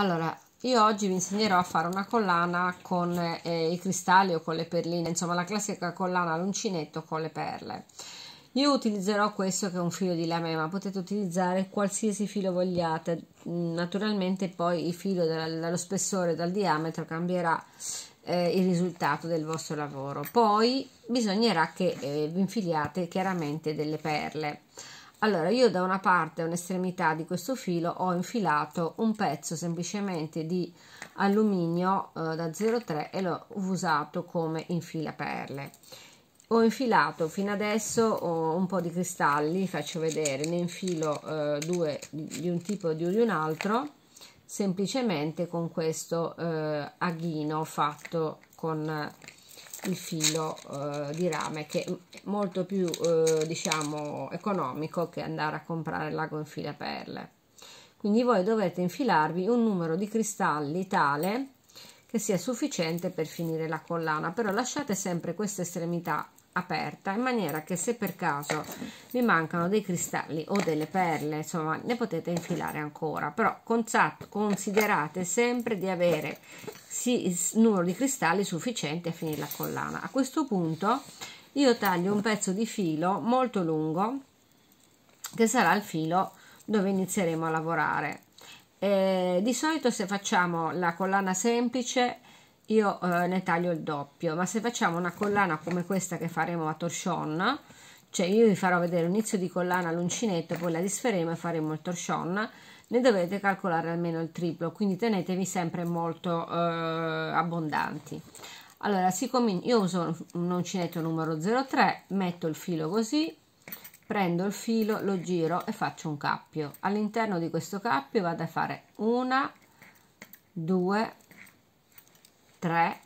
Allora, io oggi vi insegnerò a fare una collana con eh, i cristalli o con le perline, insomma la classica collana all'uncinetto con le perle. Io utilizzerò questo che è un filo di lame, ma potete utilizzare qualsiasi filo vogliate. Mm, naturalmente poi il filo dallo spessore e dal diametro cambierà eh, il risultato del vostro lavoro. Poi bisognerà che eh, vi infiliate chiaramente delle perle allora io da una parte un'estremità di questo filo ho infilato un pezzo semplicemente di alluminio eh, da 0,3 e l'ho usato come infilaperle ho infilato fino adesso un po' di cristalli, faccio vedere, ne infilo eh, due di un tipo e di un altro, semplicemente con questo eh, aghino fatto con il filo eh, di rame che è molto più eh, diciamo economico che andare a comprare l'ago in fila perle quindi voi dovete infilarvi un numero di cristalli tale che sia sufficiente per finire la collana però lasciate sempre questa estremità aperta in maniera che se per caso vi mancano dei cristalli o delle perle insomma ne potete infilare ancora però considerate sempre di avere si, numero di cristalli sufficiente a finire la collana. A questo punto io taglio un pezzo di filo molto lungo che sarà il filo dove inizieremo a lavorare. Eh, di solito se facciamo la collana semplice io eh, ne taglio il doppio, ma se facciamo una collana come questa che faremo a torsion, cioè io vi farò vedere l'inizio di collana all'uncinetto, poi la disferemo e faremo il torsion, ne dovete calcolare almeno il triplo, quindi tenetevi sempre molto eh, abbondanti. Allora, siccome io uso un uncinetto numero 03, metto il filo così, prendo il filo, lo giro e faccio un cappio. All'interno di questo cappio vado a fare una, due, tre,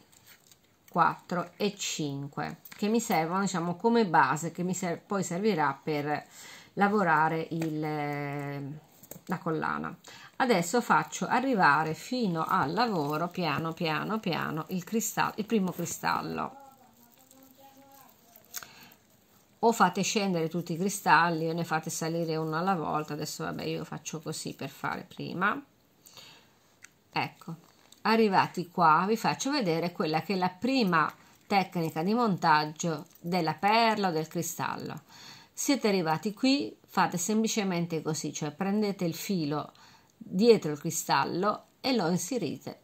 4 e 5 che mi servono diciamo come base che mi ser poi servirà per lavorare il la collana adesso faccio arrivare fino al lavoro piano piano piano il cristallo il primo cristallo o fate scendere tutti i cristalli o ne fate salire uno alla volta adesso vabbè io faccio così per fare prima ecco arrivati qua vi faccio vedere quella che è la prima tecnica di montaggio della perla o del cristallo siete arrivati qui, fate semplicemente così, cioè prendete il filo dietro il cristallo e lo inserite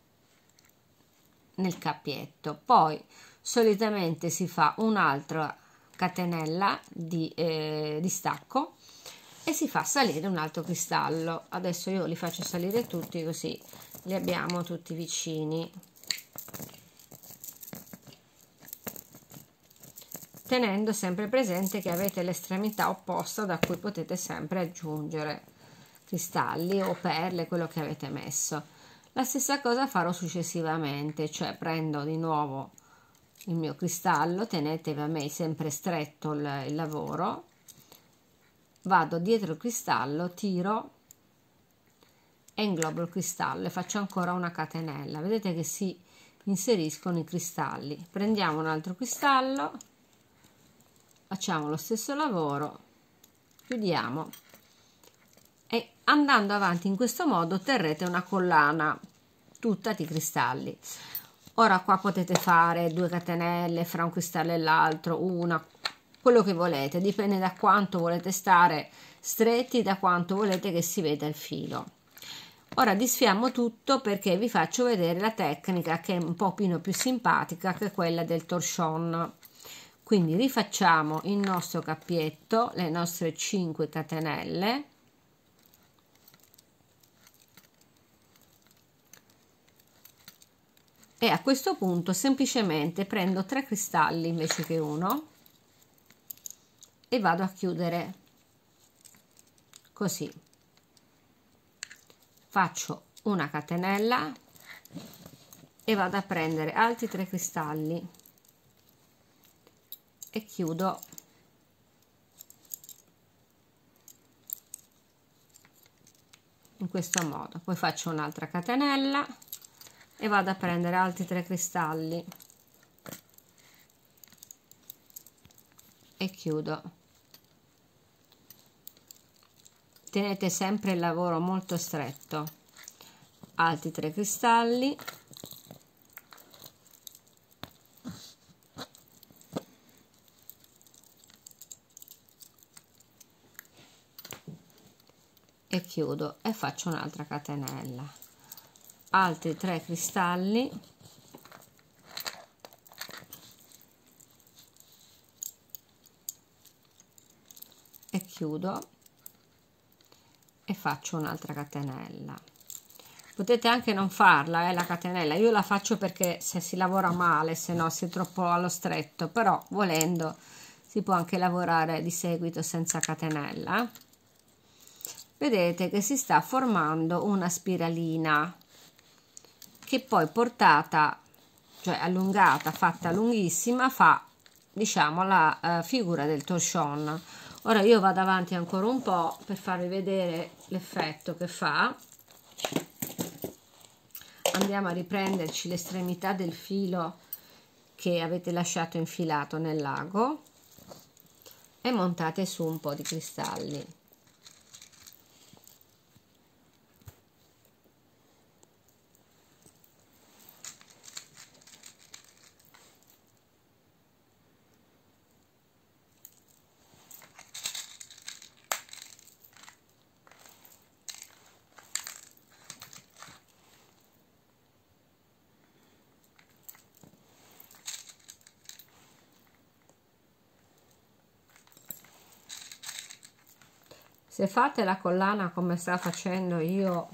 nel cappietto. Poi solitamente si fa un'altra catenella di, eh, di stacco e si fa salire un altro cristallo. Adesso io li faccio salire tutti così li abbiamo tutti vicini. tenendo sempre presente che avete l'estremità opposta da cui potete sempre aggiungere cristalli o perle, quello che avete messo. La stessa cosa farò successivamente, cioè prendo di nuovo il mio cristallo, tenetevi a me sempre stretto il, il lavoro, vado dietro il cristallo, tiro e inglobo il cristallo e faccio ancora una catenella. Vedete che si inseriscono i cristalli. Prendiamo un altro cristallo, facciamo lo stesso lavoro chiudiamo e andando avanti in questo modo otterrete una collana tutta di cristalli ora qua potete fare due catenelle fra un cristallo e l'altro una quello che volete dipende da quanto volete stare stretti da quanto volete che si veda il filo ora disfiamo tutto perché vi faccio vedere la tecnica che è un po' più simpatica che quella del torsion quindi rifacciamo il nostro cappietto le nostre 5 catenelle e a questo punto semplicemente prendo tre cristalli invece che uno e vado a chiudere così faccio una catenella e vado a prendere altri tre cristalli e chiudo in questo modo poi faccio un'altra catenella e vado a prendere altri tre cristalli e chiudo tenete sempre il lavoro molto stretto altri tre cristalli e chiudo e faccio un'altra catenella altri tre cristalli e chiudo e faccio un'altra catenella potete anche non farla eh, la catenella io la faccio perché se si lavora male se no si è troppo allo stretto però volendo si può anche lavorare di seguito senza catenella vedete che si sta formando una spiralina che poi portata cioè allungata fatta lunghissima fa diciamo la eh, figura del torsion ora io vado avanti ancora un po per farvi vedere l'effetto che fa andiamo a riprenderci l'estremità del filo che avete lasciato infilato nel lago e montate su un po di cristalli se fate la collana come sta facendo io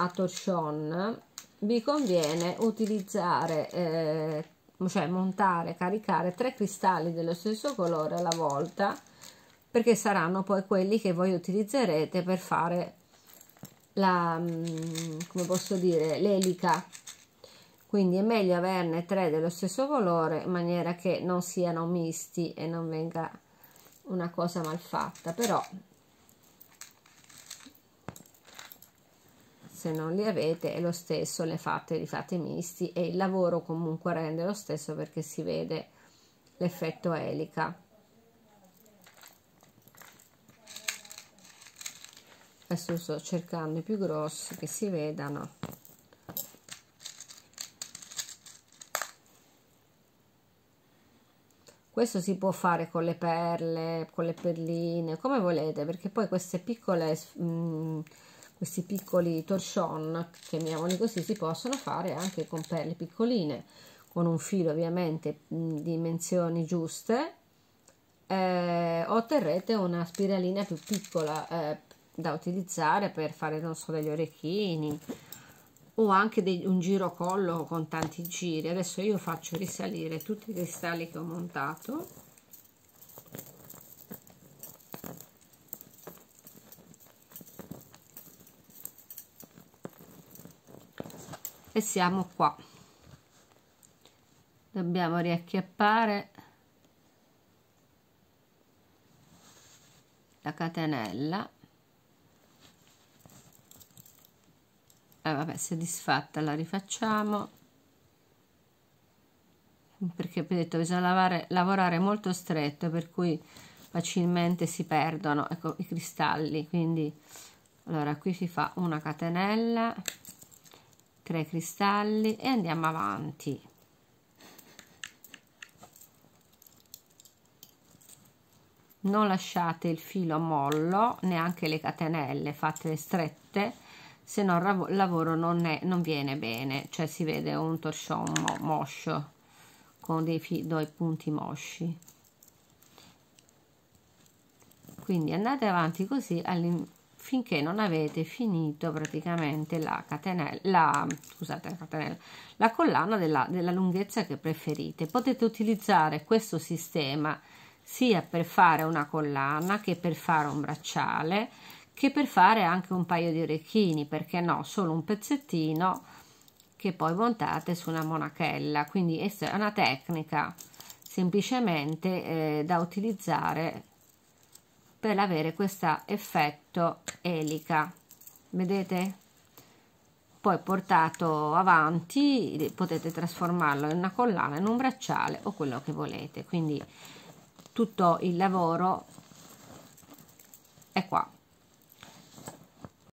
a torcion vi conviene utilizzare eh, cioè montare caricare tre cristalli dello stesso colore alla volta perché saranno poi quelli che voi utilizzerete per fare la mm, come posso dire l'elica quindi è meglio averne tre dello stesso colore in maniera che non siano misti e non venga una cosa mal fatta però se non li avete è lo stesso le fate li fate misti e il lavoro comunque rende lo stesso perché si vede l'effetto elica adesso sto cercando i più grossi che si vedano questo si può fare con le perle con le perline come volete perché poi queste piccole mh, mm, questi piccoli torchon, chiamiamoli così, si possono fare anche con pelle piccoline, con un filo ovviamente di mm, dimensioni giuste, eh, otterrete una spiralina più piccola eh, da utilizzare per fare, non so, degli orecchini o anche dei, un giro collo con tanti giri. Adesso io faccio risalire tutti i cristalli che ho montato e siamo qua dobbiamo riacchiappare la catenella e eh, vabbè disfatta la rifacciamo perché ho detto bisogna lavare, lavorare molto stretto per cui facilmente si perdono ecco, i cristalli quindi allora qui si fa una catenella tre cristalli e andiamo avanti non lasciate il filo mollo neanche le catenelle fatele strette se no il lavoro non, è, non viene bene cioè si vede un torsion mo moscio con dei, dei punti mosci quindi andate avanti così finché non avete finito praticamente la catenella, la, scusate, la, catenella, la collana della, della lunghezza che preferite. Potete utilizzare questo sistema sia per fare una collana che per fare un bracciale che per fare anche un paio di orecchini, perché no, solo un pezzettino che poi montate su una monachella. Quindi è una tecnica semplicemente eh, da utilizzare per avere questo effetto elica vedete poi portato avanti potete trasformarlo in una collana in un bracciale o quello che volete quindi tutto il lavoro è qua